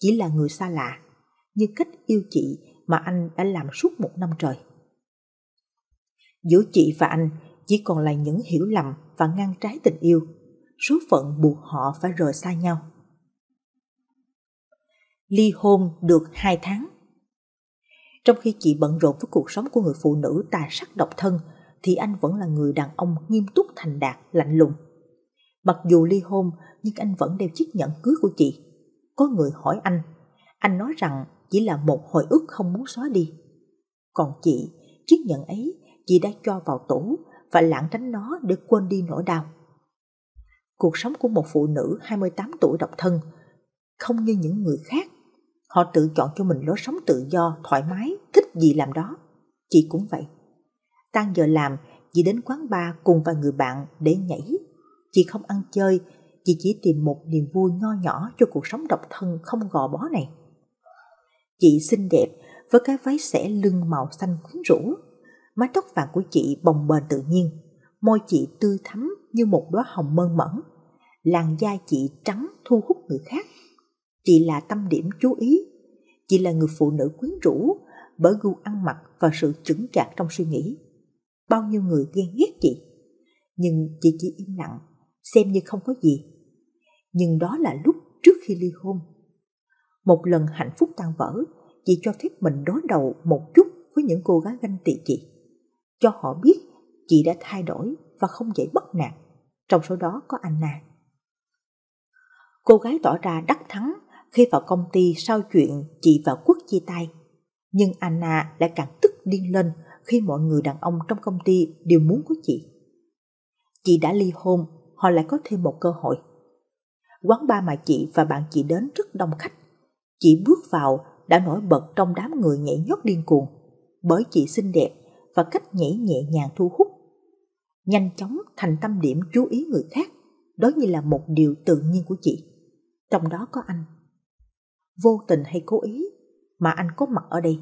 chỉ là người xa lạ, nhưng cách yêu chị mà anh đã làm suốt một năm trời. Giữa chị và anh chỉ còn là những hiểu lầm và ngăn trái tình yêu, số phận buộc họ phải rời xa nhau. Ly hôn được hai tháng. Trong khi chị bận rộn với cuộc sống của người phụ nữ tà sắc độc thân, thì anh vẫn là người đàn ông nghiêm túc thành đạt, lạnh lùng. Mặc dù ly hôn, nhưng anh vẫn đeo chiếc nhẫn cưới của chị có người hỏi anh. Anh nói rằng chỉ là một hồi ức không muốn xóa đi. Còn chị, chiếc nhẫn ấy chị đã cho vào tủ và lãng tránh nó để quên đi nỗi đau. Cuộc sống của một phụ nữ 28 tuổi độc thân không như những người khác. Họ tự chọn cho mình lối sống tự do, thoải mái, thích gì làm đó. Chị cũng vậy. Tan giờ làm, chị đến quán bar cùng vài người bạn để nhảy. Chị không ăn chơi chị chỉ tìm một niềm vui nho nhỏ cho cuộc sống độc thân không gò bó này. Chị xinh đẹp với cái váy xẻ lưng màu xanh quyến rũ, mái tóc vàng của chị bồng bềnh tự nhiên, môi chị tươi thắm như một đóa hồng mơn mẫn, làn da chị trắng thu hút người khác. Chị là tâm điểm chú ý, chị là người phụ nữ quyến rũ bởi gu ăn mặc và sự chững chạc trong suy nghĩ. Bao nhiêu người ghen ghét chị, nhưng chị chỉ im lặng xem như không có gì nhưng đó là lúc trước khi ly hôn. Một lần hạnh phúc tan vỡ, chị cho phép mình đối đầu một chút với những cô gái ganh tị chị. Cho họ biết chị đã thay đổi và không dễ bất nạt. Trong số đó có Anna. Cô gái tỏ ra đắc thắng khi vào công ty sau chuyện chị và Quốc chia tay. Nhưng Anna lại càng tức điên lên khi mọi người đàn ông trong công ty đều muốn có chị. Chị đã ly hôn, họ lại có thêm một cơ hội quán ba mà chị và bạn chị đến rất đông khách. Chị bước vào đã nổi bật trong đám người nhảy nhót điên cuồng bởi chị xinh đẹp và cách nhảy nhẹ nhàng thu hút. Nhanh chóng thành tâm điểm chú ý người khác, đó như là một điều tự nhiên của chị. Trong đó có anh. Vô tình hay cố ý mà anh có mặt ở đây.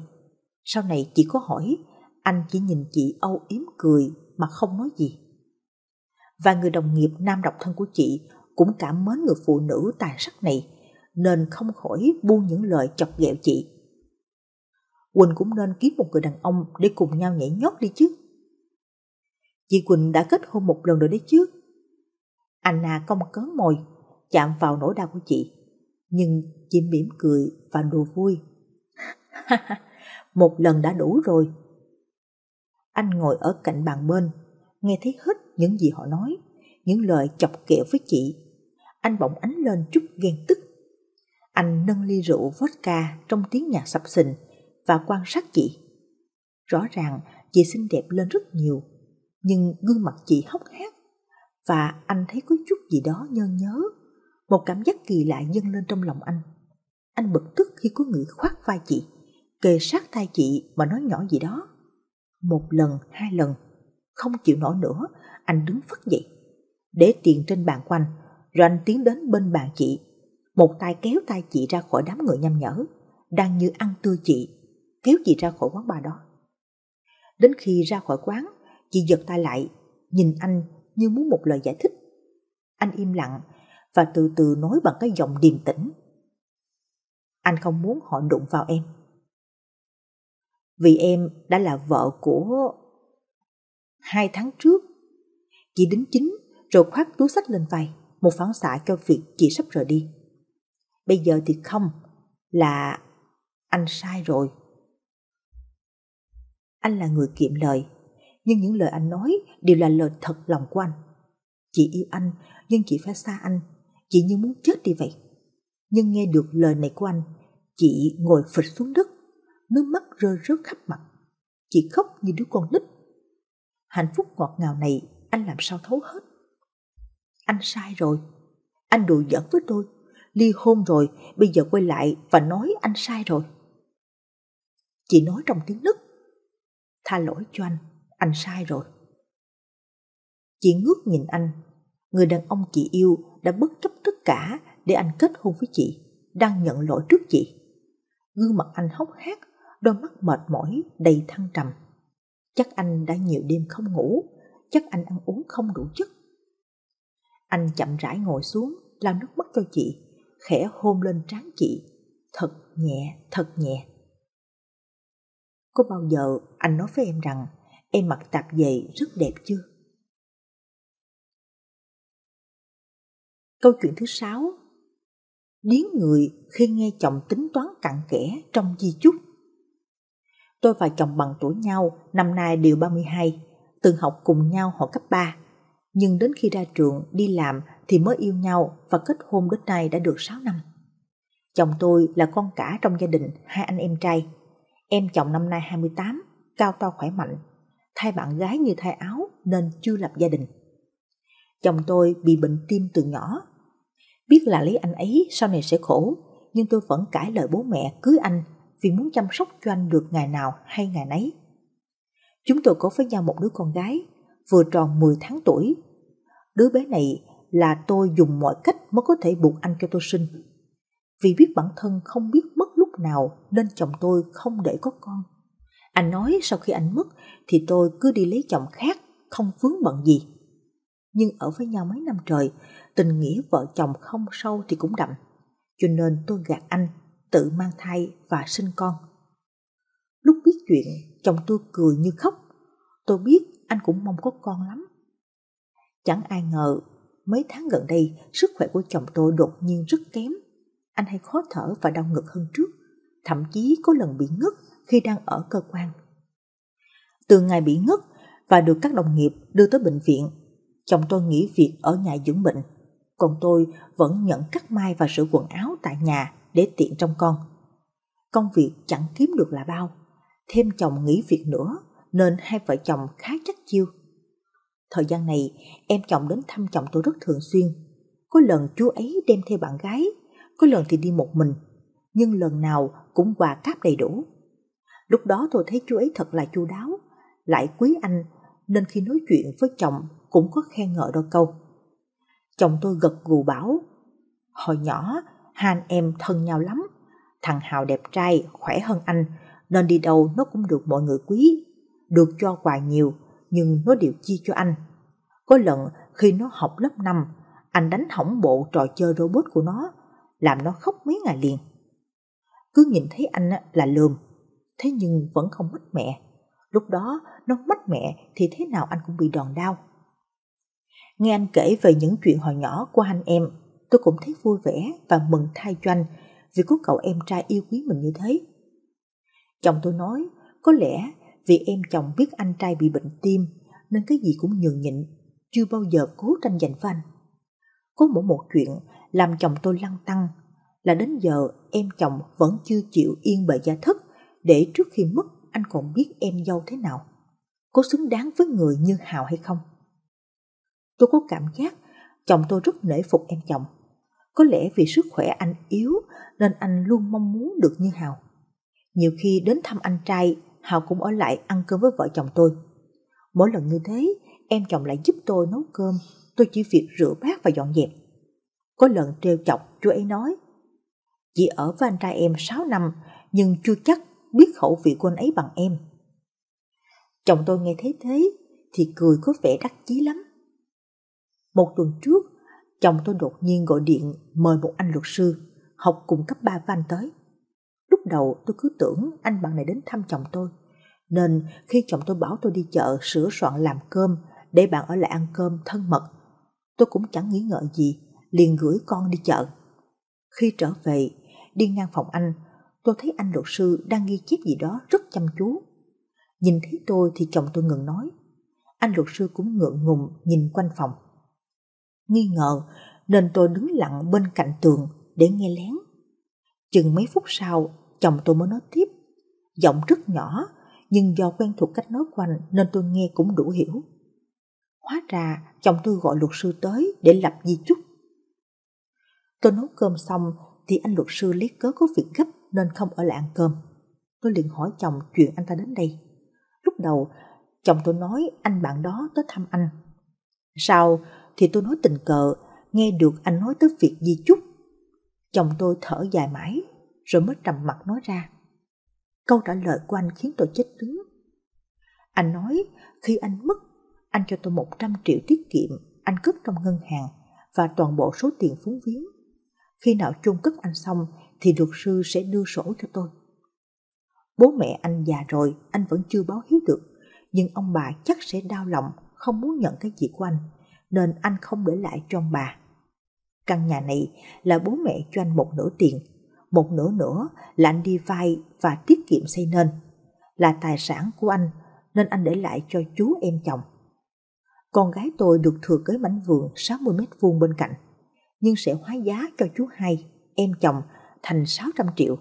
Sau này chị có hỏi, anh chỉ nhìn chị âu yếm cười mà không nói gì. Và người đồng nghiệp nam độc thân của chị cũng cảm mến người phụ nữ tài sắc này, nên không khỏi buông những lời chọc ghẹo chị. Quỳnh cũng nên kiếm một người đàn ông để cùng nhau nhảy nhót đi chứ. Chị Quỳnh đã kết hôn một lần rồi đấy chứ. Anna cong cớn mồi, chạm vào nỗi đau của chị. Nhưng chị mỉm cười và đùa vui. một lần đã đủ rồi. Anh ngồi ở cạnh bàn bên, nghe thấy hết những gì họ nói những lời chọc kẹo với chị. Anh bỗng ánh lên chút ghen tức. Anh nâng ly rượu vodka trong tiếng nhạc sập sình và quan sát chị. Rõ ràng chị xinh đẹp lên rất nhiều, nhưng gương mặt chị hốc hác và anh thấy có chút gì đó nhơ nhớ. Một cảm giác kỳ lạ dâng lên trong lòng anh. Anh bực tức khi có người khoác vai chị, kề sát tay chị mà nói nhỏ gì đó. Một lần, hai lần, không chịu nổi nữa, anh đứng phất dậy để tiền trên bàn quanh, rồi anh tiến đến bên bàn chị. Một tay kéo tay chị ra khỏi đám người nhăm nhở, đang như ăn tươi chị, kéo chị ra khỏi quán bà đó. Đến khi ra khỏi quán, chị giật tay lại, nhìn anh như muốn một lời giải thích. Anh im lặng và từ từ nói bằng cái giọng điềm tĩnh. Anh không muốn họ đụng vào em. Vì em đã là vợ của... Hai tháng trước, chị đính chính rồi khoác túi sách lên vai, một phán xạ cho việc chị sắp rời đi. Bây giờ thì không, là anh sai rồi. Anh là người kiệm lời, nhưng những lời anh nói đều là lời thật lòng của anh. Chị yêu anh, nhưng chị phải xa anh, chị như muốn chết đi vậy. Nhưng nghe được lời này của anh, chị ngồi phịch xuống đất, nước mắt rơi rớt khắp mặt. Chị khóc như đứa con nít. Hạnh phúc ngọt ngào này anh làm sao thấu hết. Anh sai rồi. Anh đùa giỡn với tôi. Ly hôn rồi, bây giờ quay lại và nói anh sai rồi. Chị nói trong tiếng nức. Tha lỗi cho anh, anh sai rồi. Chị ngước nhìn anh. Người đàn ông chị yêu đã bất chấp tất cả để anh kết hôn với chị, đang nhận lỗi trước chị. Gương mặt anh hốc hác, đôi mắt mệt mỏi, đầy thăng trầm. Chắc anh đã nhiều đêm không ngủ, chắc anh ăn uống không đủ chất anh chậm rãi ngồi xuống, lau nước mắt cho chị, khẽ hôn lên trán chị, thật nhẹ, thật nhẹ. Có bao giờ anh nói với em rằng em mặc tạp dề rất đẹp chưa? Câu chuyện thứ sáu Điến người khi nghe chồng tính toán cặn kẽ trong di chúc Tôi và chồng bằng tuổi nhau, năm nay đều 32, từng học cùng nhau hồi cấp 3 nhưng đến khi ra trường đi làm thì mới yêu nhau và kết hôn đến nay đã được 6 năm. Chồng tôi là con cả trong gia đình hai anh em trai. Em chồng năm nay 28, cao to khỏe mạnh, thay bạn gái như thay áo nên chưa lập gia đình. Chồng tôi bị bệnh tim từ nhỏ. Biết là lấy anh ấy sau này sẽ khổ, nhưng tôi vẫn cãi lời bố mẹ cưới anh vì muốn chăm sóc cho anh được ngày nào hay ngày nấy. Chúng tôi có với nhau một đứa con gái vừa tròn 10 tháng tuổi. Đứa bé này là tôi dùng mọi cách mới có thể buộc anh cho tôi sinh. Vì biết bản thân không biết mất lúc nào nên chồng tôi không để có con. Anh nói sau khi anh mất thì tôi cứ đi lấy chồng khác, không vướng bận gì. Nhưng ở với nhau mấy năm trời, tình nghĩa vợ chồng không sâu thì cũng đậm. Cho nên tôi gạt anh, tự mang thai và sinh con. Lúc biết chuyện, chồng tôi cười như khóc. Tôi biết anh cũng mong có con lắm. Chẳng ai ngờ, mấy tháng gần đây, sức khỏe của chồng tôi đột nhiên rất kém. Anh hay khó thở và đau ngực hơn trước, thậm chí có lần bị ngất khi đang ở cơ quan. Từ ngày bị ngất và được các đồng nghiệp đưa tới bệnh viện, chồng tôi nghỉ việc ở nhà dưỡng bệnh, còn tôi vẫn nhận cắt mai và sửa quần áo tại nhà để tiện trong con. Công việc chẳng kiếm được là bao, thêm chồng nghỉ việc nữa nên hai vợ chồng khá chắc chiêu. Thời gian này, em chồng đến thăm chồng tôi rất thường xuyên. Có lần chú ấy đem theo bạn gái, có lần thì đi một mình, nhưng lần nào cũng quà cáp đầy đủ. Lúc đó tôi thấy chú ấy thật là chu đáo, lại quý anh nên khi nói chuyện với chồng cũng có khen ngợi đôi câu. Chồng tôi gật gù bảo, hồi nhỏ hai em thân nhau lắm, thằng Hào đẹp trai, khỏe hơn anh, nên đi đâu nó cũng được mọi người quý, được cho quà nhiều nhưng nó đều chia cho anh. Có lần khi nó học lớp 5, anh đánh hỏng bộ trò chơi robot của nó, làm nó khóc mấy ngày liền. Cứ nhìn thấy anh là lườm, thế nhưng vẫn không mất mẹ. Lúc đó nó mất mẹ thì thế nào anh cũng bị đòn đau. Nghe anh kể về những chuyện hồi nhỏ của anh em, tôi cũng thấy vui vẻ và mừng thay cho anh vì có cậu em trai yêu quý mình như thế. Chồng tôi nói, có lẽ vì em chồng biết anh trai bị bệnh tim nên cái gì cũng nhường nhịn, chưa bao giờ cố tranh giành với anh. Có mỗi một chuyện làm chồng tôi lăng tăng là đến giờ em chồng vẫn chưa chịu yên bề gia thất để trước khi mất anh còn biết em dâu thế nào. Có xứng đáng với người như Hào hay không? Tôi có cảm giác chồng tôi rất nể phục em chồng. Có lẽ vì sức khỏe anh yếu nên anh luôn mong muốn được như Hào. Nhiều khi đến thăm anh trai Hào cũng ở lại ăn cơm với vợ chồng tôi. Mỗi lần như thế, em chồng lại giúp tôi nấu cơm, tôi chỉ việc rửa bát và dọn dẹp. Có lần trêu chọc, chú ấy nói, Chị ở với anh trai em 6 năm, nhưng chưa chắc biết khẩu vị của anh ấy bằng em. Chồng tôi nghe thấy thế, thì cười có vẻ đắc chí lắm. Một tuần trước, chồng tôi đột nhiên gọi điện mời một anh luật sư, học cùng cấp 3 với anh tới. Lúc đầu tôi cứ tưởng anh bạn này đến thăm chồng tôi, nên khi chồng tôi bảo tôi đi chợ sửa soạn làm cơm để bạn ở lại ăn cơm thân mật, tôi cũng chẳng nghĩ ngợi gì, liền gửi con đi chợ. Khi trở về, đi ngang phòng anh, tôi thấy anh luật sư đang ghi chép gì đó rất chăm chú. Nhìn thấy tôi thì chồng tôi ngừng nói. Anh luật sư cũng ngượng ngùng nhìn quanh phòng. Nghi ngờ nên tôi đứng lặng bên cạnh tường để nghe lén Chừng mấy phút sau, chồng tôi mới nói tiếp. Giọng rất nhỏ, nhưng do quen thuộc cách nói quanh nên tôi nghe cũng đủ hiểu. Hóa ra, chồng tôi gọi luật sư tới để lập di chúc. Tôi nấu cơm xong thì anh luật sư lấy cớ có việc gấp nên không ở lại ăn cơm. Tôi liền hỏi chồng chuyện anh ta đến đây. Lúc đầu, chồng tôi nói anh bạn đó tới thăm anh. Sau thì tôi nói tình cờ, nghe được anh nói tới việc di chúc Chồng tôi thở dài mãi, rồi mới trầm mặt nói ra. Câu trả lời của anh khiến tôi chết đứng. Anh nói, khi anh mất, anh cho tôi 100 triệu tiết kiệm, anh cất trong ngân hàng và toàn bộ số tiền phúng viếng. Khi nào chôn cất anh xong thì luật sư sẽ đưa sổ cho tôi. Bố mẹ anh già rồi, anh vẫn chưa báo hiếu được, nhưng ông bà chắc sẽ đau lòng, không muốn nhận cái gì của anh, nên anh không để lại cho ông bà. Căn nhà này là bố mẹ cho anh một nửa tiền, một nửa nữa là anh đi vay và tiết kiệm xây nên. Là tài sản của anh nên anh để lại cho chú em chồng. Con gái tôi được thừa kế mảnh vườn 60 mét vuông bên cạnh, nhưng sẽ hóa giá cho chú hai, em chồng thành 600 triệu,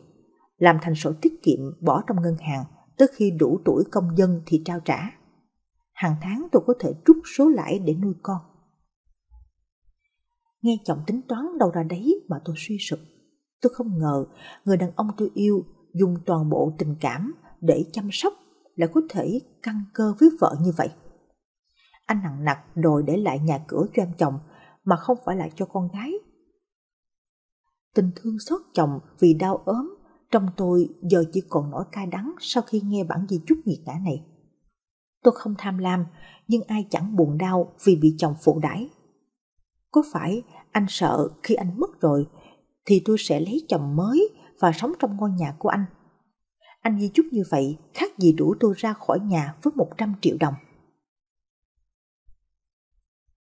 làm thành sổ tiết kiệm bỏ trong ngân hàng tới khi đủ tuổi công dân thì trao trả. Hàng tháng tôi có thể rút số lãi để nuôi con. Nghe giọng tính toán đâu ra đấy mà tôi suy sụp. Tôi không ngờ người đàn ông tôi yêu dùng toàn bộ tình cảm để chăm sóc lại có thể căng cơ với vợ như vậy. Anh nặng nặc đòi để lại nhà cửa cho em chồng mà không phải là cho con gái. Tình thương xót chồng vì đau ốm trong tôi giờ chỉ còn nỗi cay đắng sau khi nghe bản di chúc nghiệt ngã này. Tôi không tham lam, nhưng ai chẳng buồn đau vì bị chồng phụ đãi có phải anh sợ khi anh mất rồi thì tôi sẽ lấy chồng mới và sống trong ngôi nhà của anh? Anh di chúc như vậy khác gì đủ tôi ra khỏi nhà với 100 triệu đồng.